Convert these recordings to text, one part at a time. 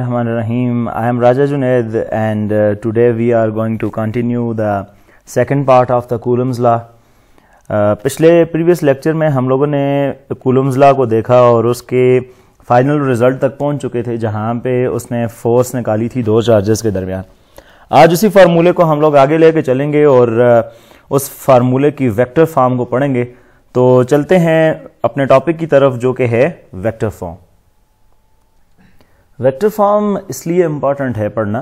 Rahman Rahim. I am Raja Junaid and uh, today we are going to continue the second part of the Coulomb's law. Uh, पिछले previous lecture में हम लोगों ने Coulomb's law को देखा और उसके final result तक पहुंच चुके थे जहां पे उसने force निकाली थी दो charges के दरमियान आज उसी formula को हम लोग आगे लेके चलेंगे और uh, उस formula की vector form को पढ़ेंगे तो चलते हैं अपने topic की तरफ जो कि है vector form. वेक्टर फॉर्म इसलिए इम्पॉर्टेंट है पढ़ना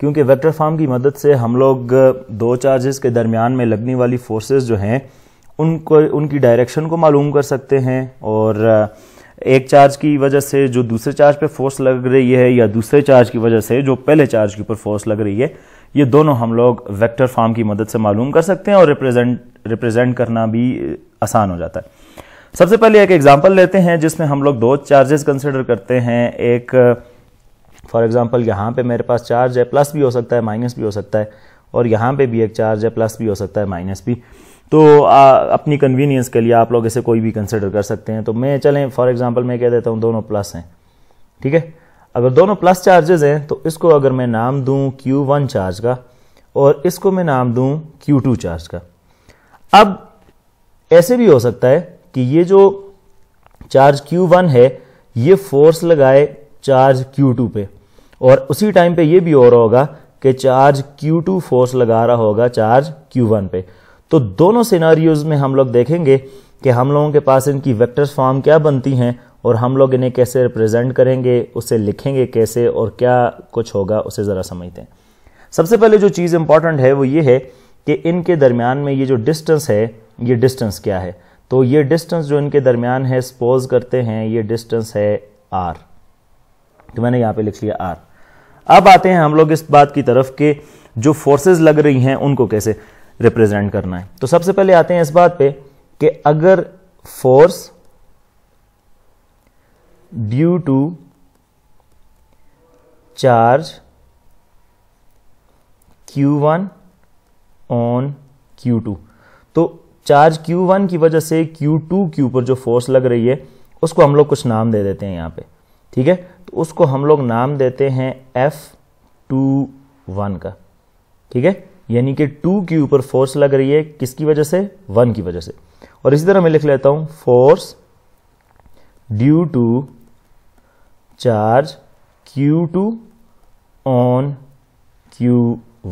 क्योंकि वेक्टर फॉर्म की मदद से हम लोग दो चार्जेस के दरमियान में लगने वाली फोर्सेस जो हैं उनको उनकी डायरेक्शन को मालूम कर सकते हैं और एक चार्ज की वजह से जो दूसरे चार्ज पे फोर्स लग रही है या दूसरे चार्ज की वजह से जो पहले चार्ज के ऊपर फोर्स लग रही है ये दोनों हम लोग वेक्टर फॉर्म की मदद से मालूम कर सकते हैं और रिप्रेजेंट रिप्रेजेंट करना भी आसान हो जाता है सबसे पहले एक एग्जांपल लेते हैं जिसमें हम लोग दो चार्जेस कंसिडर करते हैं एक फॉर एग्ज़ाम्पल यहाँ पे मेरे पास चार्ज है प्लस भी हो सकता है माइनस भी हो सकता है और यहाँ पे भी एक चार्ज है प्लस भी हो सकता है माइनस भी तो आ, अपनी कन्वीनियंस के लिए आप लोग इसे कोई भी कंसिडर कर सकते हैं तो मैं चलें फॉर एग्ज़ाम्पल मैं कह देता हूँ दोनों प्लस हैं ठीक है अगर दोनों प्लस चार्जेज़ हैं तो इसको अगर मैं नाम दूँ क्यू वन चार्ज का और इसको मैं नाम दूँ क्यू टू चार्ज का अब ऐसे भी हो सकता है कि ये जो चार्ज Q1 है ये फोर्स लगाए चार्ज Q2 पे और उसी टाइम पे ये भी हो रहा होगा कि चार्ज Q2 फोर्स लगा रहा होगा चार्ज Q1 पे तो दोनों सिनारियोज में हम लोग देखेंगे कि हम लोगों के पास इनकी वेक्टर्स फॉर्म क्या बनती हैं और हम लोग इन्हें कैसे रिप्रेजेंट करेंगे उसे लिखेंगे कैसे और क्या कुछ होगा उसे ज़रा समझते हैं सबसे पहले जो चीज़ इंपॉर्टेंट है वो ये है कि इनके दरमियान में ये जो डिस्टेंस है ये डिस्टेंस क्या है तो ये डिस्टेंस जो इनके दरमियान है सपोज करते हैं ये डिस्टेंस है आर तो मैंने यहाँ पे लिख लिया आर अब आते हैं हम लोग इस बात की तरफ के जो फोर्सेस लग रही हैं उनको कैसे रिप्रेजेंट करना है तो सबसे पहले आते हैं इस बात पे कि अगर force due to charge Q1 on two तो चार्ज Q1 की वजह से Q2 के ऊपर जो फोर्स लग रही है उसको हम लोग कुछ नाम दे देते हैं यहां पे ठीक है तो उसको हम लोग नाम देते हैं एफ टू वन का ठीक है यानी कि टू के ऊपर फोर्स लग रही है किसकी वजह से वन की वजह से और इसी तरह मैं लिख लेता हूं force due to charge Q two on Q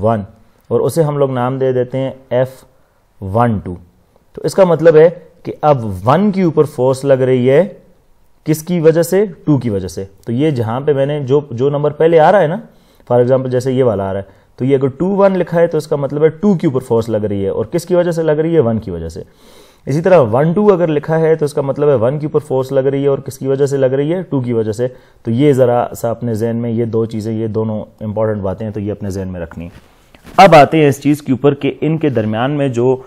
one और उसे हम लोग नाम दे देते हैं एफ वन टू तो इसका मतलब है कि अब वन के ऊपर फोर्स लग रही है किसकी वजह से टू की वजह से तो ये जहां पे मैंने जो जो नंबर पहले आ रहा है ना फॉर एग्जाम्पल जैसे ये वाला आ रहा है तो ये अगर टू वन लिखा है तो इसका मतलब है टू के ऊपर फोर्स लग रही है और किसकी वजह से लग रही है वन की वजह से इसी तरह वन टू अगर लिखा है तो इसका मतलब है वन के ऊपर फोर्स लग रही है और किसकी वजह से लग रही है टू की वजह से तो ये ज़रा सा अपने जहन में ये दो चीज़ें ये दोनों इंपॉर्टेंट बातें हैं तो ये अपने जहन में रखनी अब आते हैं इस चीज़ के ऊपर कि इनके दरमियान में जो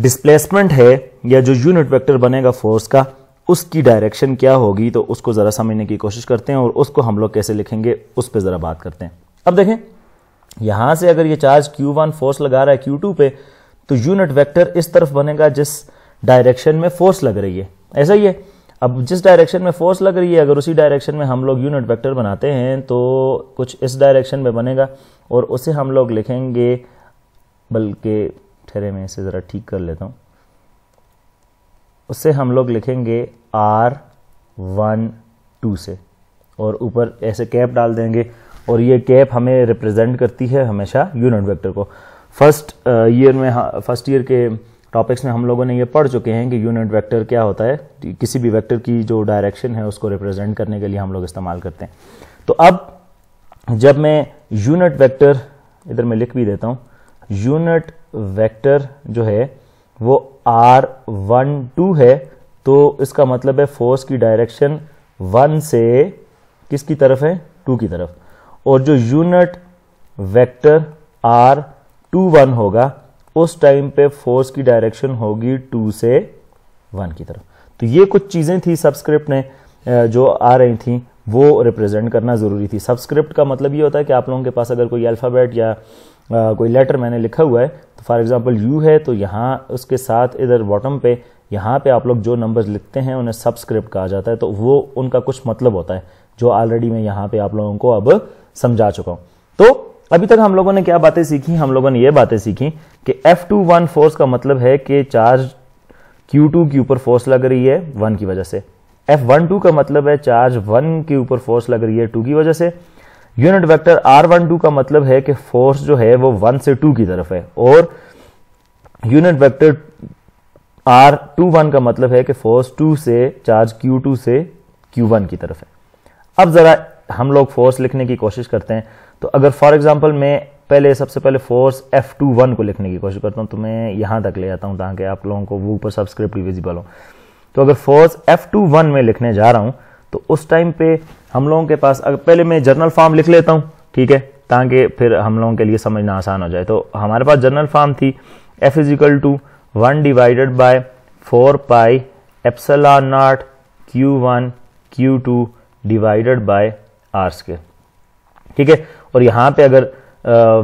डिस्प्लेसमेंट है या जो यूनिट वेक्टर बनेगा फोर्स का उसकी डायरेक्शन क्या होगी तो उसको ज़रा समझने की कोशिश करते हैं और उसको हम लोग कैसे लिखेंगे उस पर ज़रा बात करते हैं अब देखें यहाँ से अगर ये चार्ज Q1 फोर्स लगा रहा है Q2 पे तो यूनिट वेक्टर इस तरफ बनेगा जिस डायरेक्शन में फोर्स लग रही है ऐसा ही है अब जिस डायरेक्शन में फोर्स लग रही है अगर उसी डायरेक्शन में हम लोग यूनिट वैक्टर बनाते हैं तो कुछ इस डायरेक्शन में बनेगा और उसे हम लोग लिखेंगे बल्कि ठहरे में इसे ज़रा ठीक कर लेता हूँ उससे हम लोग लिखेंगे आर वन टू से और ऊपर ऐसे कैप डाल देंगे और ये कैप हमें रिप्रेजेंट करती है हमेशा यूनिट वेक्टर को फर्स्ट ईयर में फर्स्ट ईयर के टॉपिक्स में हम लोगों ने ये पढ़ चुके हैं कि यूनिट वेक्टर क्या होता है किसी भी वेक्टर की जो डायरेक्शन है उसको रिप्रेजेंट करने के लिए हम लोग इस्तेमाल करते हैं तो अब जब मैं यूनिट वेक्टर इधर मैं लिख भी देता हूँ यूनिट वेक्टर जो है वो आर वन टू है तो इसका मतलब है फोर्स की डायरेक्शन वन से किसकी तरफ है टू की तरफ और जो unit vector R two one होगा उस टाइम पे फोर्स की डायरेक्शन होगी टू से वन की तरफ तो ये कुछ चीज़ें थी सब्सक्रिप्ट ने जो आ रही थी वो रिप्रेजेंट करना ज़रूरी थी सब्सक्रिप्ट का मतलब ये होता है कि आप लोगों के पास अगर कोई अल्फ़ाबेट या कोई लेटर मैंने लिखा हुआ है फॉर एग्ज़ाम्पल यू है तो यहाँ उसके साथ इधर बॉटम पे यहाँ पे आप लोग जो नंबर्स लिखते हैं उन्हें सबस्क्रिप्ट कहा जाता है तो वो उनका कुछ मतलब होता है जो ऑलरेडी मैं यहाँ पे आप लोगों को अब समझा चुका हूँ तो अभी तक हम लोगों ने क्या बातें सीखी हम लोगों ने ये बातें सीखी कि एफ टू वन फोर्स का मतलब है कि चार्ज क्यू टू के ऊपर फोर्स लग रही है वन की वजह से एफ वन टू का मतलब है चार्ज वन के ऊपर फोर्स लग रही है टू की वजह से यूनिट वेक्टर टू का मतलब है कि फोर्स जो है वो वन से टू की तरफ है और यूनिट वेक्टर वन का मतलब है कि फोर्स टू से चार्ज क्यू टू से क्यू वन की तरफ है अब ज़रा हम लोग फोर्स लिखने की कोशिश करते हैं तो अगर फॉर एग्जाम्पल मैं पहले सबसे पहले फोर्स एफ टू वन को लिखने की कोशिश करता हूँ तो मैं यहाँ तक ले आता हूँ ताकि आप लोगों को वो ऊपर सब्सक्रिप्ट विजिबल हो तो अगर फोर्स एफ टू वन में लिखने जा रहा हूँ तो उस टाइम पे हम लोगों के पास अगर पहले मैं जर्नल फॉर्म लिख लेता हूँ ठीक है ताकि फिर हम लोगों के लिए समझना आसान हो जाए तो हमारे पास जर्नल फॉर्म थी F is equal two one divided by four pi epsilon Q one Q two divided by R square ठीक है और यहाँ पे अगर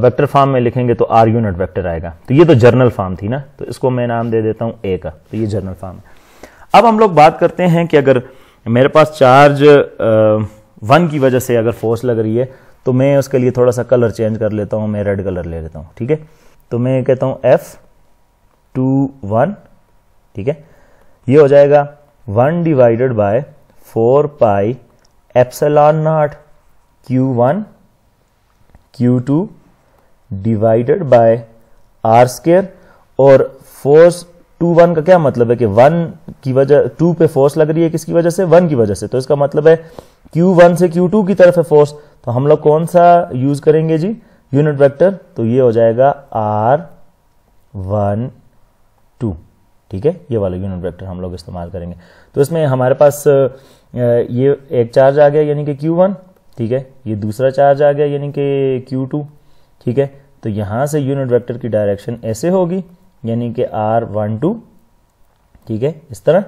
वेक्टर फॉर्म में लिखेंगे तो आर यूनिट वेक्टर आएगा तो ये तो जर्नल फॉर्म थी ना तो इसको मैं नाम दे देता हूँ ए का तो ये जर्नल फॉर्म है अब हम लोग बात करते हैं कि अगर मेरे पास चार्ज वन की वजह से अगर फोर्स लग रही है तो मैं उसके लिए थोड़ा सा कलर चेंज कर लेता हूँ मैं रेड कलर ले लेता हूँ ठीक है तो मैं कहता हूँ एफ टू वन ठीक है ये हो जाएगा one divided by four pi epsilon naught Q one Q two divided by R square और फोर्स टू वन का क्या मतलब है कि वन की वजह टू पे फोर्स लग रही है किसकी वजह से वन की वजह से तो इसका मतलब है क्यू वन से क्यू टू की तरफ है फोर्स तो हम लोग कौन सा यूज करेंगे जी यूनिट वेक्टर तो ये हो जाएगा आर वन टू ठीक है ये वाला यूनिट वेक्टर हम लोग इस्तेमाल करेंगे तो इसमें हमारे पास ये एक चार्ज आ गया यानी कि क्यू वन ठीक है ये दूसरा चार्ज आ गया यानी कि क्यू टू ठीक है तो यहां से यूनिट वेक्टर की डायरेक्शन ऐसे होगी यानी कि आर वन टू ठीक है इस तरह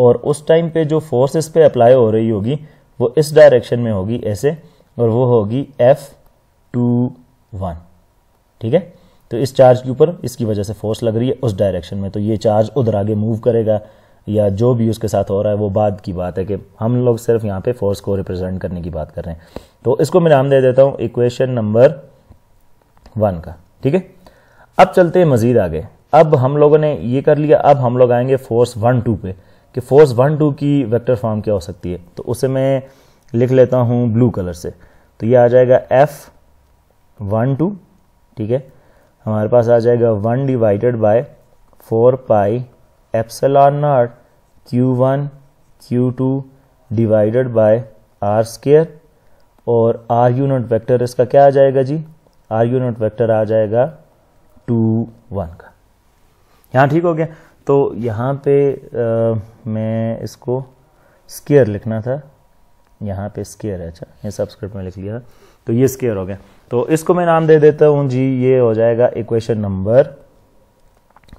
और उस टाइम पे जो फोर्स इस पर अप्लाई हो रही होगी वो इस डायरेक्शन में होगी ऐसे और वो होगी एफ टू वन ठीक है तो इस चार्ज के ऊपर इसकी वजह से फोर्स लग रही है उस डायरेक्शन में तो ये चार्ज उधर आगे मूव करेगा या जो भी उसके साथ हो रहा है वो बाद की बात है कि हम लोग सिर्फ यहाँ पे फोर्स को रिप्रेजेंट करने की बात कर रहे हैं तो इसको मैं नाम दे देता हूँ इक्वेशन नंबर वन का ठीक है अब चलते हैं मज़ीद आगे अब हम लोगों ने ये कर लिया अब हम लोग आएंगे फोर्स वन टू पे कि फोर्स वन टू की वेक्टर फॉर्म क्या हो सकती है तो उसे मैं लिख लेता हूँ ब्लू कलर से तो ये आ जाएगा एफ वन टू ठीक है हमारे पास आ जाएगा one divided by four pi epsilon naught Q one Q two divided by R square और आर यूनिट वैक्टर इसका क्या आ जाएगा जी आर यूनिट वैक्टर आ जाएगा टू वन का यहाँ ठीक हो गया तो यहाँ पे आ, मैं इसको स्केयर लिखना था यहाँ पे स्केयर है अच्छा ये सब्सक्रिप्ट में लिख लिया था तो ये स्केयर हो गया तो इसको मैं नाम दे देता हूँ जी ये हो जाएगा इक्वेशन नंबर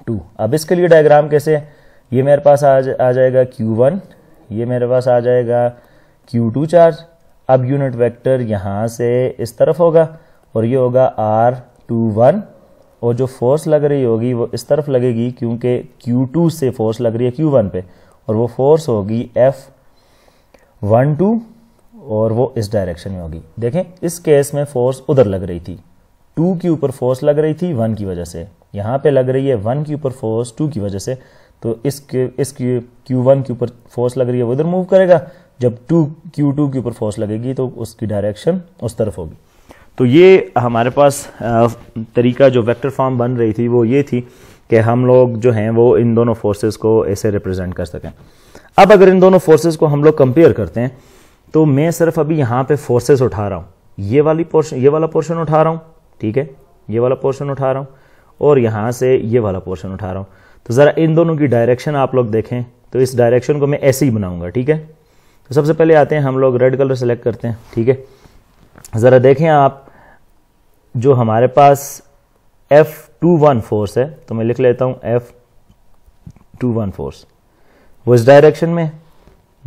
टू अब इसके लिए डायग्राम कैसे है? ये मेरे पास आ, जा, आ जाएगा क्यू वन ये मेरे पास आ जाएगा क्यू टू चार्ज अब यूनिट वेक्टर यहाँ से इस तरफ होगा और ये होगा आर टू वन और जो फोर्स लग रही होगी वो इस तरफ लगेगी क्योंकि Q2 से फोर्स लग रही है Q1 पे और वो फोर्स होगी F12 वन टू और वो इस डायरेक्शन में होगी देखें इस केस में फोर्स उधर लग रही थी टू के ऊपर फोर्स लग रही थी वन की वजह से यहाँ पे लग रही है वन के ऊपर फोर्स टू की वजह से तो इस इस क्यू वन के ऊपर फोर्स लग रही है वो इधर मूव करेगा जब टू क्यू टू के ऊपर फोर्स लगेगी तो उसकी डायरेक्शन उस तरफ होगी तो ये हमारे पास तरीका जो वेक्टर फॉर्म बन रही थी वो ये थी कि हम लोग जो हैं वो इन दोनों फोर्सेस को ऐसे रिप्रेजेंट कर सकें अब अगर इन दोनों फोर्सेस को हम लोग कंपेयर करते हैं तो मैं सिर्फ अभी यहाँ पे फोर्सेस उठा रहा हूँ ये वाली पोर्शन ये वाला पोर्शन उठा रहा हूँ ठीक है ये वाला पोर्शन उठा रहा हूँ और यहाँ से ये वाला पोर्शन उठा रहा हूँ तो ज़रा इन दोनों की डायरेक्शन आप लोग देखें तो इस डायरेक्शन को मैं ऐसे ही बनाऊँगा ठीक है तो सबसे पहले आते हैं हम लोग रेड कलर सेलेक्ट करते हैं ठीक है ज़रा देखें आप जो हमारे पास एफ टू वन फोर्स है तो मैं लिख लेता हूँ एफ टू वन फोर्स वो इस डायरेक्शन में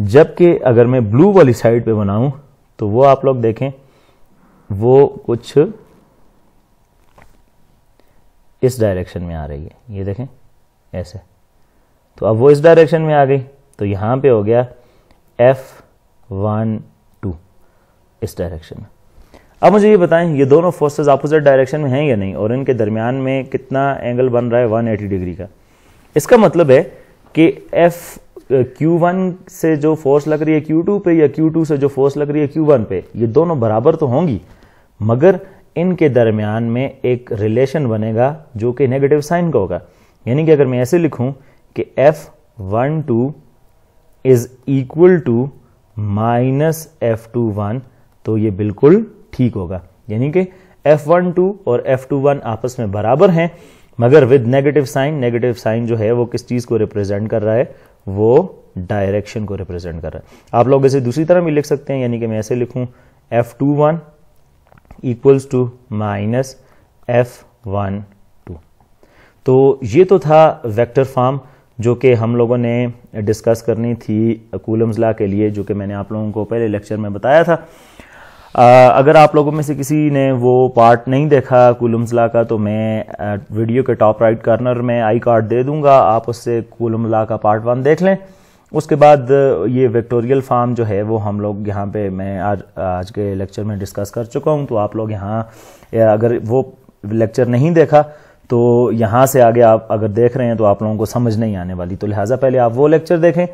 जबकि अगर मैं ब्लू वाली साइड पे बनाऊं तो वो आप लोग देखें वो कुछ इस डायरेक्शन में आ रही है ये देखें ऐसे तो अब वो इस डायरेक्शन में आ गई तो यहाँ पे हो गया एफ वन टू इस डायरेक्शन में अब मुझे ये बताएं ये दोनों फोर्सेज अपोजिट डायरेक्शन में हैं या नहीं और इनके दरमियान में कितना एंगल बन रहा है एटी डिग्री का इसका मतलब है कि एफ वन से जो फोर्स लग रही है टू पे या टू से जो फोर्स लग रही है वन पे ये दोनों बराबर तो होंगी मगर इनके दरमियान में एक रिलेशन बनेगा जो कि नेगेटिव साइन का होगा यानी कि अगर मैं ऐसे लिखूं कि F one two is equal to minus F two one तो ये बिल्कुल ठीक होगा यानी कि F12 और F21 आपस में बराबर हैं मगर with negative sign negative sign जो है वो किस चीज़ को रिप्रेजेंट कर रहा है वो डायरेक्शन को रिप्रेजेंट कर रहा है आप लोग इसे दूसरी तरह भी लिख सकते हैं यानी कि मैं ऐसे लिखूं F two one equals to minus F one two तो ये तो था वेक्टर फॉर्म जो कि हम लोगों ने डिस्कस करनी थी कूलम्स ला के लिए जो कि मैंने आप लोगों को पहले लेक्चर में बताया था अगर आप लोगों में से किसी ने वो पार्ट नहीं देखा कुलमजिला का तो मैं वीडियो के टॉप राइट कॉर्नर में आई कार्ड दे दूंगा आप उससे कुलम्सला का पार्ट वन देख लें उसके बाद ये विक्टोरियल फार्म जो है वो हम लोग यहाँ पे मैं आज आज के लेक्चर में डिस्कस कर चुका हूँ तो आप लोग यहाँ अगर वो लेक्चर नहीं देखा तो यहाँ से आगे आप अगर देख रहे हैं तो आप लोगों को समझ नहीं आने वाली तो लिहाजा पहले आप वो लेक्चर देखें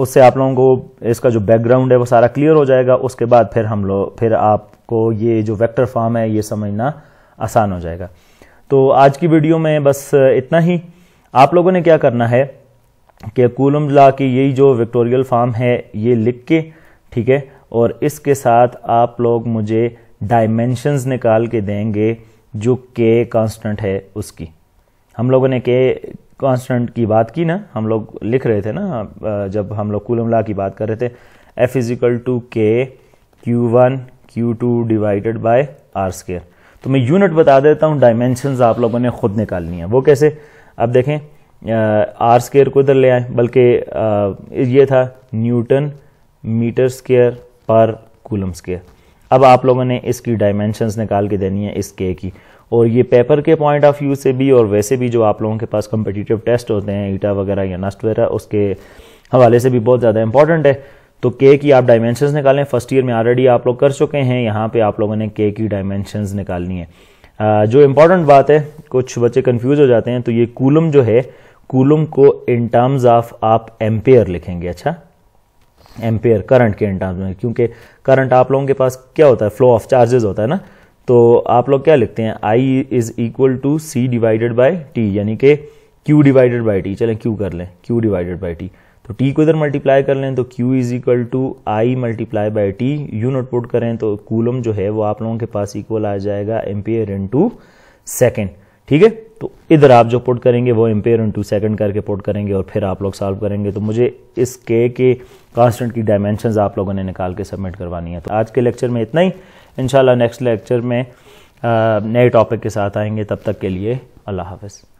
उससे आप लोगों को इसका जो बैकग्राउंड है वो सारा क्लियर हो जाएगा उसके बाद फिर हम लोग फिर आपको ये जो वेक्टर फॉर्म है ये समझना आसान हो जाएगा तो आज की वीडियो में बस इतना ही आप लोगों ने क्या करना है कि कूलम ला की यही जो विक्टोरियल फॉर्म है ये लिख के ठीक है और इसके साथ आप लोग मुझे डायमेंशंस निकाल के देंगे जो के कांस्टेंट है उसकी हम लोगों ने के कांस्टेंट की बात की ना हम लोग लिख रहे थे ना जब हम लोग कुलम की बात कर रहे थे F is equal to K Q one Q two divided by R square तो मैं यूनिट बता देता हूँ डायमेंशन आप लोगों ने खुद निकालनी है वो कैसे अब देखें आर स्केयर को इधर ले आए बल्कि ये था newton metre square per coulomb square अब आप लोगों ने इसकी डायमेंशंस निकाल के देनी है इस के की और ये पेपर के पॉइंट ऑफ व्यू से भी और वैसे भी जो आप लोगों के पास कम्पिटिटिव टेस्ट होते हैं ईटा वगैरह या नस्ट वगैरह उसके हवाले से भी बहुत ज़्यादा इंपॉर्टेंट है तो के की आप डायमेंशंस निकालें फर्स्ट ईयर में ऑलरेडी आप लोग कर चुके हैं यहाँ पे आप लोगों ने के की डायमेंशंस निकालनी है जो इम्पोर्टेंट बात है कुछ बच्चे कंफ्यूज हो जाते हैं तो ये कूलम जो है कूलम को इन टर्म्स ऑफ आप एम्पेयर लिखेंगे अच्छा एम्पेयर करंट के इन टर्म्स में क्योंकि करंट आप लोगों के पास क्या होता है फ्लो ऑफ चार्जेस होता है ना तो आप लोग क्या लिखते हैं I is equal to C divided by T यानी कि क्यू डिवाइडेड बाई टी चलें क्यू कर लें क्यू डिवाइडेड बाई टी तो टी को इधर मल्टीप्लाई कर लें तो Q is equal to I multiply by T you note put करें तो कूलम जो है वो आप लोगों के पास इक्वल आ जाएगा एम्पेयर इन टू सेकेंड ठीक है तो इधर आप जो पुट करेंगे वो एम्पेयर इन टू सेकेंड करके पुट करेंगे और फिर आप लोग सॉल्व करेंगे तो मुझे इस के के कांस्टेंट की डायमेंशन आप लोगों ने निकाल के सबमिट करवानी है तो आज के लेक्चर में इतना ही इनशाला नेक्स्ट लेक्चर में नए टॉपिक के साथ आएंगे तब तक के लिए अल्लाह हाफ़